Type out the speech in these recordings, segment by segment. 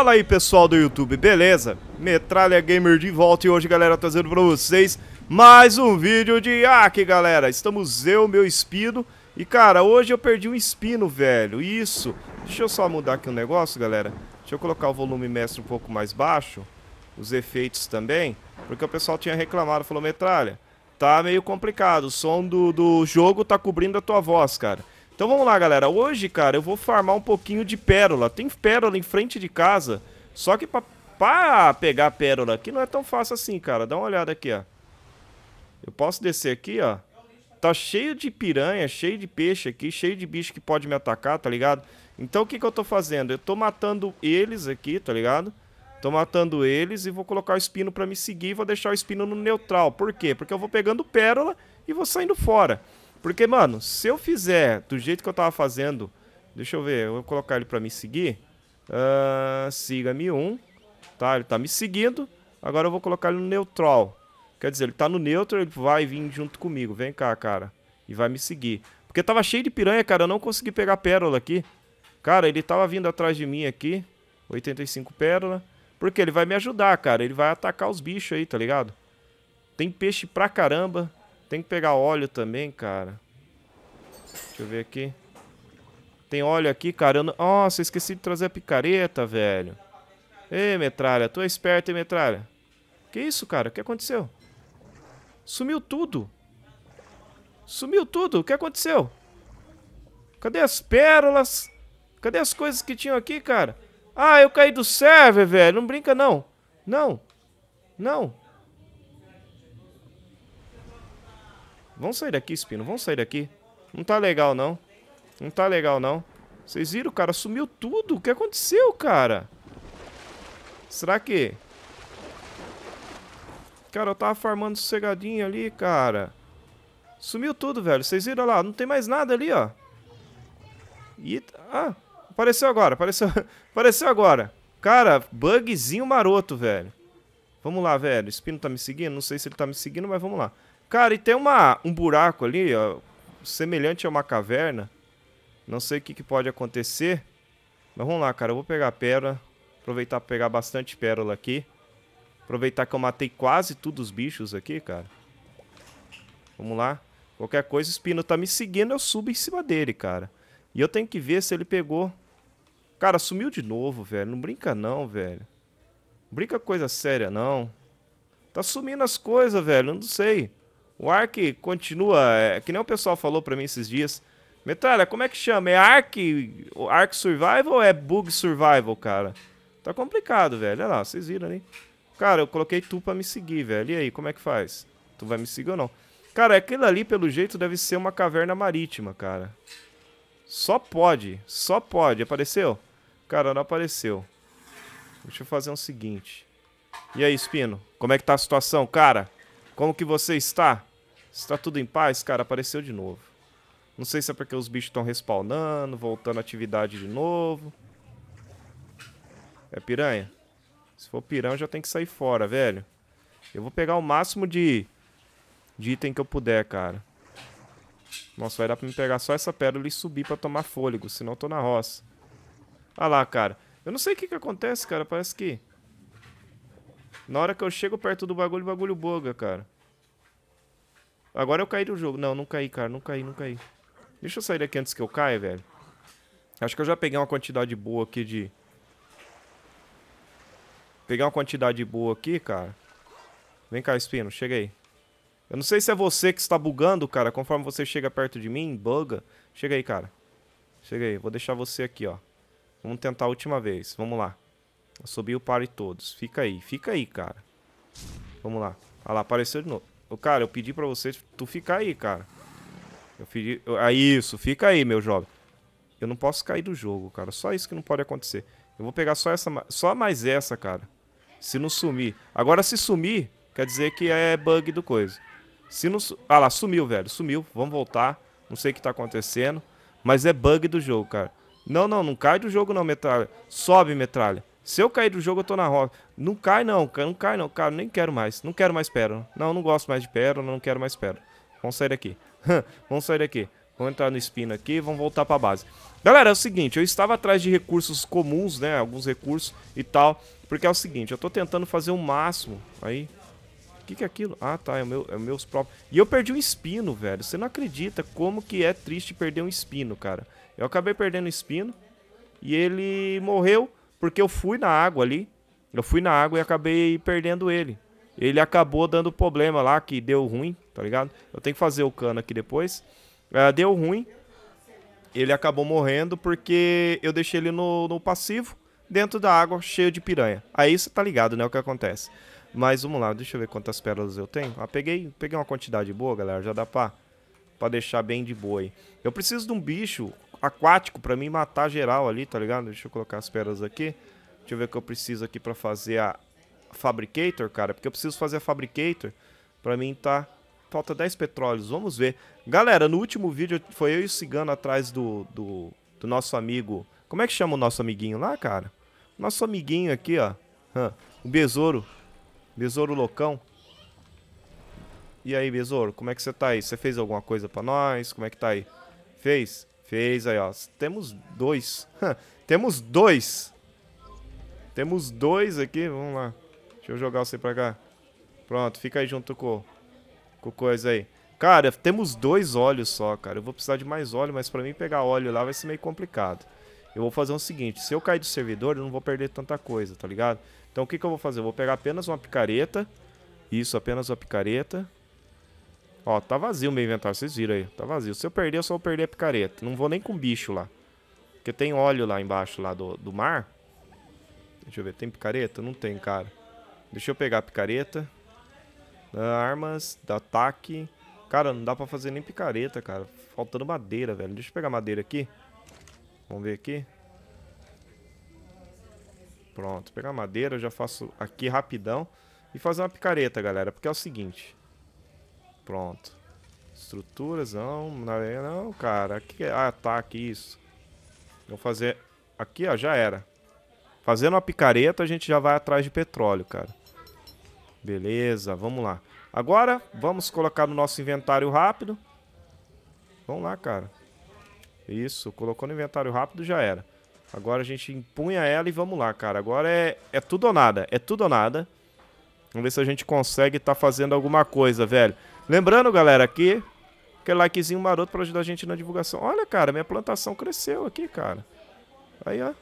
Fala aí pessoal do YouTube, beleza? Metralha Gamer de volta e hoje galera trazendo pra vocês mais um vídeo de hack galera Estamos eu, meu espino e cara, hoje eu perdi um espino velho, isso Deixa eu só mudar aqui um negócio galera Deixa eu colocar o volume mestre um pouco mais baixo Os efeitos também Porque o pessoal tinha reclamado, falou Metralha Tá meio complicado, o som do, do jogo tá cobrindo a tua voz cara então vamos lá, galera. Hoje, cara, eu vou farmar um pouquinho de pérola. Tem pérola em frente de casa, só que pra, pra pegar pérola aqui não é tão fácil assim, cara. Dá uma olhada aqui, ó. Eu posso descer aqui, ó. Tá cheio de piranha, cheio de peixe aqui, cheio de bicho que pode me atacar, tá ligado? Então o que que eu tô fazendo? Eu tô matando eles aqui, tá ligado? Tô matando eles e vou colocar o espino pra me seguir e vou deixar o espino no neutral. Por quê? Porque eu vou pegando pérola e vou saindo fora. Porque, mano, se eu fizer do jeito que eu tava fazendo, deixa eu ver, eu vou colocar ele pra me seguir. Uh, Siga-me um, tá? Ele tá me seguindo. Agora eu vou colocar ele no neutral. Quer dizer, ele tá no neutro, ele vai vir junto comigo. Vem cá, cara. E vai me seguir. Porque tava cheio de piranha, cara. Eu não consegui pegar pérola aqui. Cara, ele tava vindo atrás de mim aqui. 85 pérola. Porque ele vai me ajudar, cara. Ele vai atacar os bichos aí, tá ligado? Tem peixe pra caramba. Tem que pegar óleo também, cara. Deixa eu ver aqui. Tem óleo aqui, cara. não... Nossa, esqueci de trazer a picareta, velho. Ei, metralha. Tu é esperto, hein, metralha? Que isso, cara? O que aconteceu? Sumiu tudo. Sumiu tudo. O que aconteceu? Cadê as pérolas? Cadê as coisas que tinham aqui, cara? Ah, eu caí do server, velho. Não brinca, não. Não. Não. Vão sair daqui, Espino. Vão sair daqui. Não tá legal, não. Não tá legal, não. Vocês viram, cara? Sumiu tudo. O que aconteceu, cara? Será que... Cara, eu tava farmando sossegadinho ali, cara. Sumiu tudo, velho. Vocês viram lá? Não tem mais nada ali, ó. E... Ah, apareceu agora. Apareceu, apareceu agora. Cara, bugzinho maroto, velho. Vamos lá, velho. O Espino tá me seguindo? Não sei se ele tá me seguindo, mas vamos lá. Cara, e tem uma, um buraco ali, ó, semelhante a uma caverna. Não sei o que, que pode acontecer. Mas vamos lá, cara. Eu vou pegar a pérola. Aproveitar pra pegar bastante pérola aqui. Aproveitar que eu matei quase todos os bichos aqui, cara. Vamos lá. Qualquer coisa, o Espino tá me seguindo, eu subo em cima dele, cara. E eu tenho que ver se ele pegou. Cara, sumiu de novo, velho. Não brinca não, velho. Brinca coisa séria, não. Tá sumindo as coisas, velho. Eu não sei. O Ark continua, é, que nem o pessoal falou pra mim esses dias. Metralha, como é que chama? É Ark, Ark Survival ou é Bug Survival, cara? Tá complicado, velho. Olha lá, vocês viram ali. Cara, eu coloquei tu pra me seguir, velho. E aí, como é que faz? Tu vai me seguir ou não? Cara, aquilo ali, pelo jeito, deve ser uma caverna marítima, cara. Só pode, só pode. Apareceu? Cara, não apareceu. Deixa eu fazer o um seguinte. E aí, Espino? Como é que tá a situação, cara? Como que você está? Está tudo em paz? Cara, apareceu de novo. Não sei se é porque os bichos estão respawnando, voltando à atividade de novo. É piranha? Se for piranha, já tem que sair fora, velho. Eu vou pegar o máximo de, de item que eu puder, cara. Nossa, vai dar pra me pegar só essa pérola e subir pra tomar fôlego, senão eu tô na roça. Ah lá, cara. Eu não sei o que que acontece, cara. Parece que... Na hora que eu chego perto do bagulho, o bagulho boga, cara. Agora eu caí do jogo. Não, não caí, cara. Não caí, não caí. Deixa eu sair daqui antes que eu caia, velho. Acho que eu já peguei uma quantidade boa aqui de... Peguei uma quantidade boa aqui, cara. Vem cá, Espino. Chega aí. Eu não sei se é você que está bugando, cara. Conforme você chega perto de mim, buga. Chega aí, cara. Chega aí. Vou deixar você aqui, ó. Vamos tentar a última vez. Vamos lá. Eu subi o e todos. Fica aí. Fica aí, cara. Vamos lá. Olha lá, apareceu de novo. Ô, cara, eu pedi pra você, tu ficar aí, cara. Eu pedi... Eu, ah, isso, fica aí, meu jovem. Eu não posso cair do jogo, cara. Só isso que não pode acontecer. Eu vou pegar só essa, só mais essa, cara. Se não sumir. Agora, se sumir, quer dizer que é bug do coisa. Se não... Ah lá, sumiu, velho. Sumiu. Vamos voltar. Não sei o que tá acontecendo. Mas é bug do jogo, cara. Não, não, não cai do jogo não, metralha. Sobe, metralha. Se eu cair do jogo, eu tô na roda. Não cai não, cara, não cai não, cara, nem quero mais. Não quero mais pérola. Não, não gosto mais de pérola, não quero mais pérola. Vamos sair daqui. vamos sair daqui. Vamos entrar no espino aqui e vamos voltar pra base. Galera, é o seguinte, eu estava atrás de recursos comuns, né, alguns recursos e tal, porque é o seguinte, eu tô tentando fazer o máximo aí. O que que é aquilo? Ah, tá, é, o meu, é meus próprios... E eu perdi um espino, velho, você não acredita como que é triste perder um espino, cara. Eu acabei perdendo o espino e ele morreu... Porque eu fui na água ali, eu fui na água e acabei perdendo ele. Ele acabou dando problema lá, que deu ruim, tá ligado? Eu tenho que fazer o cano aqui depois. É, deu ruim, ele acabou morrendo porque eu deixei ele no, no passivo, dentro da água, cheio de piranha. Aí você tá ligado, né, o que acontece. Mas vamos lá, deixa eu ver quantas pérolas eu tenho. Ah, peguei, peguei uma quantidade boa, galera, já dá pra, pra deixar bem de boa aí. Eu preciso de um bicho aquático pra mim matar geral ali, tá ligado? Deixa eu colocar as pedras aqui. Deixa eu ver o que eu preciso aqui pra fazer a Fabricator, cara. Porque eu preciso fazer a Fabricator. Pra mim tá... Falta 10 petróleos, vamos ver. Galera, no último vídeo foi eu e o Cigano atrás do, do, do nosso amigo... Como é que chama o nosso amiguinho lá, cara? Nosso amiguinho aqui, ó. O Besouro. Besouro loucão. E aí, Besouro, como é que você tá aí? Você fez alguma coisa pra nós? Como é que tá aí? Fez? Fez aí, ó. Temos dois. Temos dois. Temos dois aqui. Vamos lá. Deixa eu jogar você pra cá. Pronto, fica aí junto com, com coisa aí. Cara, temos dois óleos só, cara. Eu vou precisar de mais óleo, mas pra mim pegar óleo lá vai ser meio complicado. Eu vou fazer o seguinte, se eu cair do servidor, eu não vou perder tanta coisa, tá ligado? Então o que, que eu vou fazer? Eu vou pegar apenas uma picareta. Isso, apenas uma picareta. Ó, tá vazio o meu inventário, vocês viram aí. Tá vazio. Se eu perder, eu só vou perder a picareta. Não vou nem com bicho lá. Porque tem óleo lá embaixo, lá do, do mar. Deixa eu ver, tem picareta? Não tem, cara. Deixa eu pegar a picareta. Ah, armas, ataque. Cara, não dá pra fazer nem picareta, cara. Faltando madeira, velho. Deixa eu pegar madeira aqui. Vamos ver aqui. Pronto, pegar madeira, eu já faço aqui rapidão. E fazer uma picareta, galera, porque é o seguinte... Pronto. Estruturas, não. Não, cara. Aqui, é? ah, tá, aqui isso. Vou fazer... Aqui, ó, já era. Fazendo uma picareta, a gente já vai atrás de petróleo, cara. Beleza, vamos lá. Agora, vamos colocar no nosso inventário rápido. Vamos lá, cara. Isso, colocou no inventário rápido, já era. Agora a gente empunha ela e vamos lá, cara. Agora é, é tudo ou nada, é tudo ou nada. Vamos ver se a gente consegue estar tá fazendo alguma coisa, velho. Lembrando, galera, aqui, aquele likezinho maroto pra ajudar a gente na divulgação. Olha, cara, minha plantação cresceu aqui, cara. Aí, ó.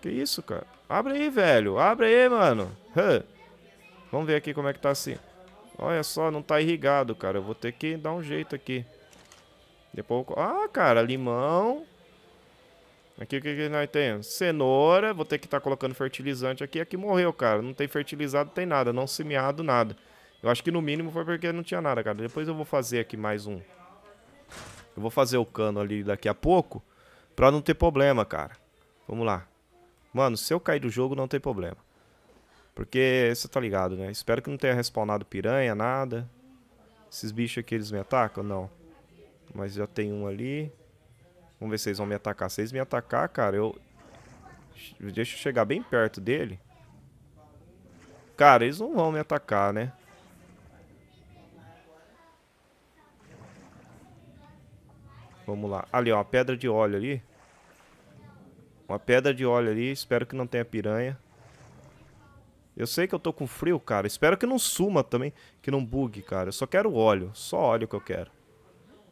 Que isso, cara? Abre aí, velho. Abre aí, mano. Vamos ver aqui como é que tá assim. Olha só, não tá irrigado, cara. Eu vou ter que dar um jeito aqui. Depois... Ah, cara, limão. Aqui o que, que nós temos? Cenoura. Vou ter que estar tá colocando fertilizante aqui. Aqui morreu, cara. Não tem fertilizado, tem nada. Não semeado, nada. Eu acho que no mínimo foi porque não tinha nada, cara. Depois eu vou fazer aqui mais um. Eu vou fazer o cano ali daqui a pouco. Pra não ter problema, cara. Vamos lá. Mano, se eu cair do jogo, não tem problema. Porque você tá ligado, né? Espero que não tenha respawnado piranha, nada. Esses bichos aqui, eles me atacam? Não. Mas já tem um ali. Vamos ver se eles vão me atacar. Se eles me atacar, cara, eu... Deixa eu chegar bem perto dele. Cara, eles não vão me atacar, né? Vamos lá. Ali, ó, uma pedra de óleo ali. Uma pedra de óleo ali. Espero que não tenha piranha. Eu sei que eu tô com frio, cara. Espero que não suma também, que não bugue, cara. Eu só quero óleo. Só óleo que eu quero.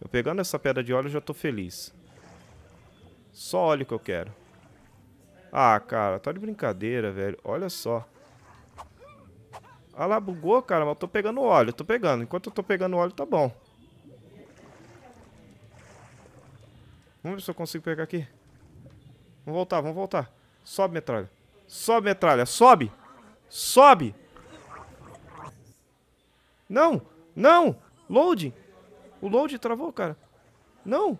Eu pegando essa pedra de óleo, eu já tô feliz. Só óleo que eu quero. Ah, cara, tá de brincadeira, velho. Olha só. Ah lá, bugou, cara, mas eu tô pegando óleo. tô pegando. Enquanto eu tô pegando óleo, tá bom. Vamos ver se eu consigo pegar aqui. Vamos voltar, vamos voltar. Sobe, metralha. Sobe, metralha. Sobe! Sobe! Não! Não! Load, O load travou, cara. Não!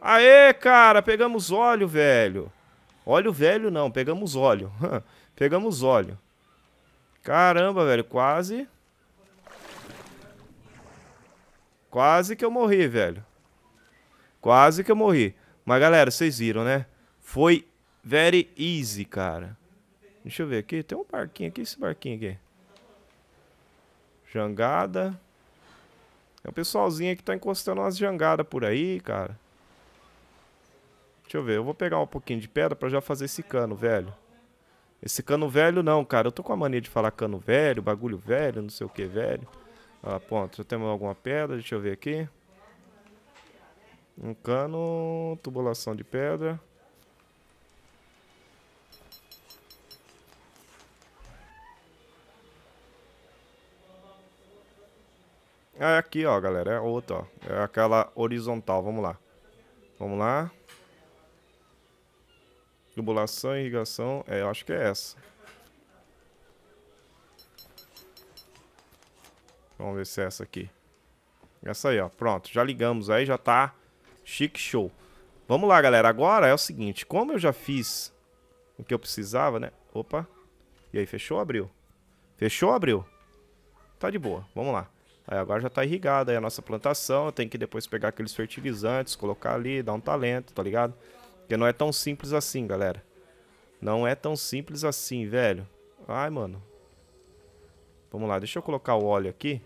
Aê, cara! Pegamos óleo, velho. Óleo velho não, pegamos óleo. pegamos óleo. Caramba, velho, quase... Quase que eu morri, velho. Quase que eu morri. Mas, galera, vocês viram, né? Foi very easy, cara. Deixa eu ver aqui. Tem um barquinho aqui. Esse barquinho aqui. Jangada. É um pessoalzinho que tá encostando umas jangadas por aí, cara. Deixa eu ver. Eu vou pegar um pouquinho de pedra pra já fazer esse cano, velho. Esse cano velho não, cara. Eu tô com a mania de falar cano velho, bagulho velho, não sei o que velho. Ah, ponto. Já temos alguma pedra. Deixa eu ver aqui. Um cano, tubulação de pedra. É aqui, ó, galera. É outra, ó. É aquela horizontal. Vamos lá. Vamos lá. Tubulação, irrigação. É, eu acho que é essa. Vamos ver se é essa aqui. Essa aí, ó. Pronto. Já ligamos aí, já tá Chique show. Vamos lá, galera. Agora é o seguinte. Como eu já fiz o que eu precisava, né? Opa. E aí, fechou abriu? Fechou abriu? Tá de boa. Vamos lá. Aí agora já tá irrigada aí a nossa plantação. Eu tenho que depois pegar aqueles fertilizantes, colocar ali, dar um talento, tá ligado? Porque não é tão simples assim, galera. Não é tão simples assim, velho. Ai, mano. Vamos lá, deixa eu colocar o óleo aqui.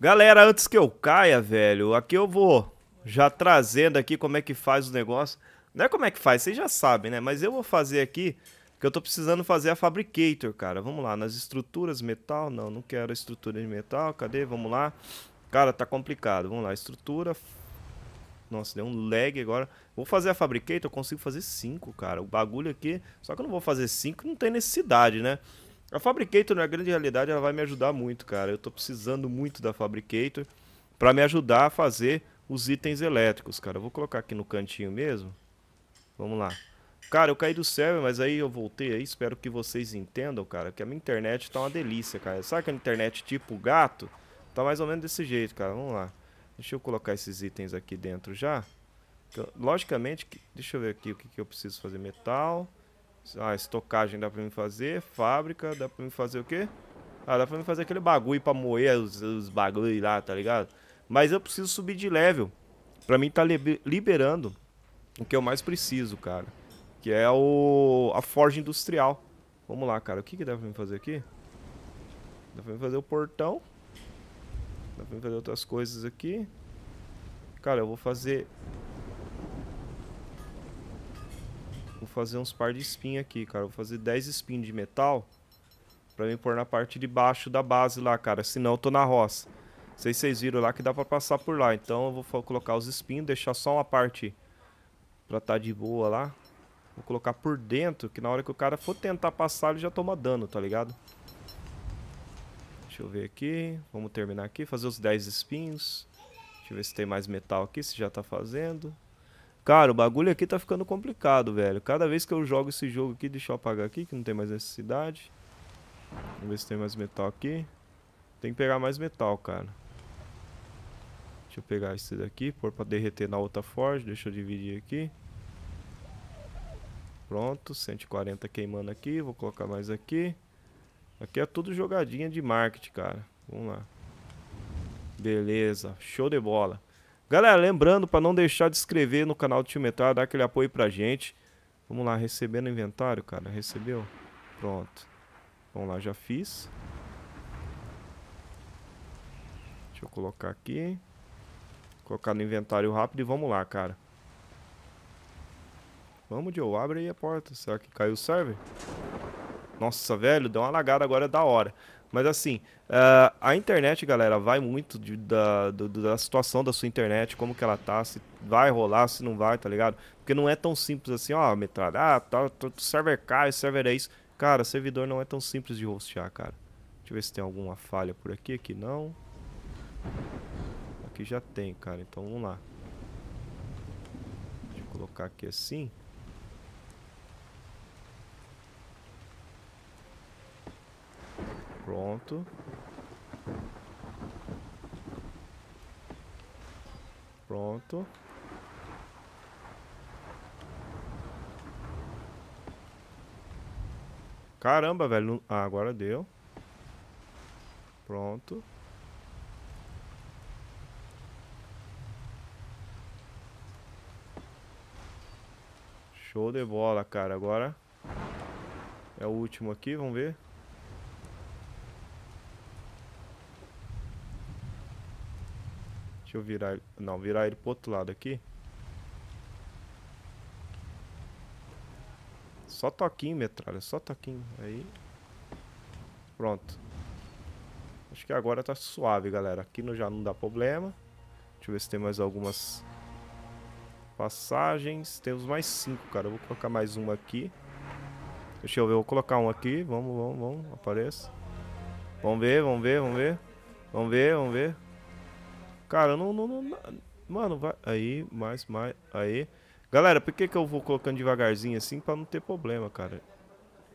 Galera, antes que eu caia, velho, aqui eu vou já trazendo aqui como é que faz o negócio. Não é como é que faz, vocês já sabem, né? Mas eu vou fazer aqui, que eu tô precisando fazer a Fabricator, cara. Vamos lá, nas estruturas, metal, não, não quero estrutura de metal, cadê? Vamos lá. Cara, tá complicado, vamos lá, estrutura... Nossa, deu um lag agora. Vou fazer a Fabricator, eu consigo fazer 5, cara. O bagulho aqui, só que eu não vou fazer 5, não tem necessidade, né? A Fabricator, na grande realidade, ela vai me ajudar muito, cara. Eu tô precisando muito da Fabricator para me ajudar a fazer os itens elétricos, cara. Eu vou colocar aqui no cantinho mesmo. Vamos lá. Cara, eu caí do server, mas aí eu voltei aí. Espero que vocês entendam, cara, que a minha internet tá uma delícia, cara. Sabe que a internet tipo gato? Tá mais ou menos desse jeito, cara. Vamos lá. Deixa eu colocar esses itens aqui dentro já. Logicamente, deixa eu ver aqui o que, que eu preciso fazer. Metal. Ah, estocagem dá pra mim fazer. Fábrica, dá pra mim fazer o quê? Ah, dá pra mim fazer aquele bagulho pra moer os, os bagulho lá, tá ligado? Mas eu preciso subir de level. Pra mim tá liberando o que eu mais preciso, cara. Que é o a forja industrial. Vamos lá, cara. O que, que dá pra me fazer aqui? Dá pra me fazer o portão. Dá pra me fazer outras coisas aqui. Cara, eu vou fazer... Vou fazer uns par de espinhos aqui, cara. Vou fazer 10 espinhos de metal pra mim pôr na parte de baixo da base lá, cara. Senão eu tô na roça. Não sei se vocês viram lá que dá pra passar por lá. Então eu vou colocar os espinhos, deixar só uma parte pra estar tá de boa lá. Vou colocar por dentro, que na hora que o cara for tentar passar, ele já toma dano, tá ligado? Deixa eu ver aqui. Vamos terminar aqui, fazer os 10 espinhos. Deixa eu ver se tem mais metal aqui, se já tá fazendo. Cara, o bagulho aqui tá ficando complicado, velho. Cada vez que eu jogo esse jogo aqui, deixa eu apagar aqui, que não tem mais necessidade. Vamos ver se tem mais metal aqui. Tem que pegar mais metal, cara. Deixa eu pegar esse daqui, pôr para derreter na outra forja. Deixa eu dividir aqui. Pronto, 140 queimando aqui. Vou colocar mais aqui. Aqui é tudo jogadinha de marketing, cara. Vamos lá. Beleza, show de bola. Galera, lembrando para não deixar de inscrever no canal do Tio Metal, dar aquele apoio pra gente. Vamos lá, recebendo inventário, cara. Recebeu? Pronto. Vamos lá, já fiz. Deixa eu colocar aqui. Colocar no inventário rápido e vamos lá, cara. Vamos, Joe, abre aí a porta. Será que caiu o server? Nossa, velho, deu uma lagada agora é da hora. Mas assim, uh, a internet, galera, vai muito de, da, do, da situação da sua internet, como que ela tá, se vai rolar, se não vai, tá ligado? Porque não é tão simples assim, ó, metralha, ah, tá, tá, server cai, server é isso. Cara, servidor não é tão simples de hostear, cara. Deixa eu ver se tem alguma falha por aqui, aqui não aqui já tem, cara. Então vamos lá. Deixa eu colocar aqui assim. Pronto. Pronto. Caramba, velho. Ah, agora deu. Pronto. Show de bola, cara. Agora é o último aqui, vamos ver. Deixa eu virar... Não, virar ele pro outro lado aqui. Só toquinho, metralha. Só toquinho. Aí... Pronto. Acho que agora tá suave, galera. Aqui no, já não dá problema. Deixa eu ver se tem mais algumas Passagens. Temos mais cinco, cara. Eu vou colocar mais uma aqui. Deixa eu ver, eu vou colocar um aqui. Vamos, vamos, vamos. Apareça. Vamos ver, vamos ver, vamos ver. Vamos ver, vamos ver. Cara, não, não, não, Mano, vai. Aí, mais, mais. Aí. Galera, por que, que eu vou colocando devagarzinho assim pra não ter problema, cara?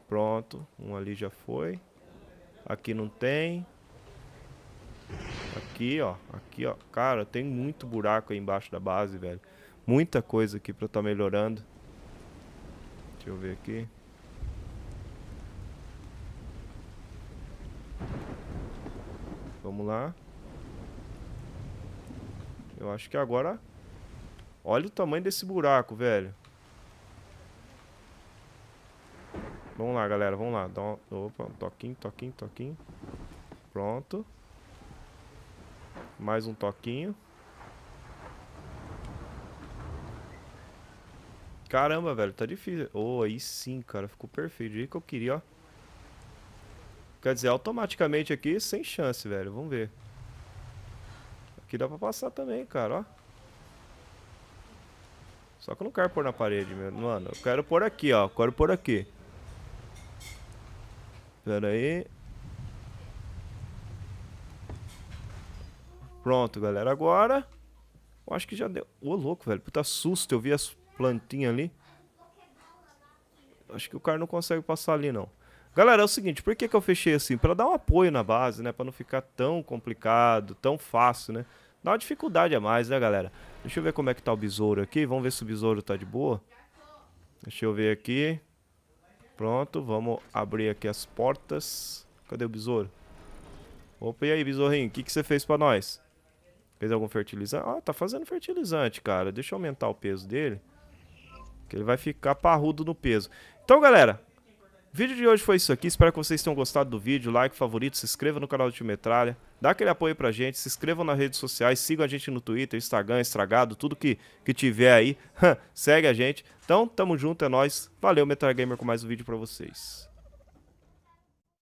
Pronto. Um ali já foi. Aqui não tem. Aqui, ó. Aqui, ó. Cara, tem muito buraco aí embaixo da base, velho muita coisa aqui para estar tá melhorando. Deixa eu ver aqui. Vamos lá. Eu acho que agora... Olha o tamanho desse buraco, velho. Vamos lá, galera. Vamos lá. Dá um... Opa, um toquinho, toquinho, toquinho. Pronto. Mais um toquinho. Caramba, velho, tá difícil. Oh, aí sim, cara, ficou perfeito. é jeito que eu queria, ó. Quer dizer, automaticamente aqui, sem chance, velho. Vamos ver. Aqui dá pra passar também, cara, ó. Só que eu não quero pôr na parede, meu. Mano, eu quero pôr aqui, ó. Eu quero pôr aqui. Pera aí. Pronto, galera. Agora... Eu acho que já deu... Ô, louco, velho. Puta susto. Eu vi as plantinha ali. Acho que o cara não consegue passar ali, não. Galera, é o seguinte, por que, que eu fechei assim? Para dar um apoio na base, né? Para não ficar tão complicado, tão fácil, né? Dá uma dificuldade a mais, né, galera? Deixa eu ver como é que tá o besouro aqui. Vamos ver se o besouro tá de boa. Deixa eu ver aqui. Pronto, vamos abrir aqui as portas. Cadê o besouro? Opa, e aí, besourinho? O que, que você fez para nós? Fez algum fertilizante? Ah, tá fazendo fertilizante, cara. Deixa eu aumentar o peso dele que ele vai ficar parrudo no peso. Então, galera, o vídeo de hoje foi isso aqui. Espero que vocês tenham gostado do vídeo. Like, favorito, se inscreva no canal do Tio Metralha. Dá aquele apoio pra gente. Se inscrevam nas redes sociais. Sigam a gente no Twitter, Instagram, Estragado. Tudo que, que tiver aí. Segue a gente. Então, tamo junto. É nóis. Valeu, Metralha Gamer, com mais um vídeo pra vocês.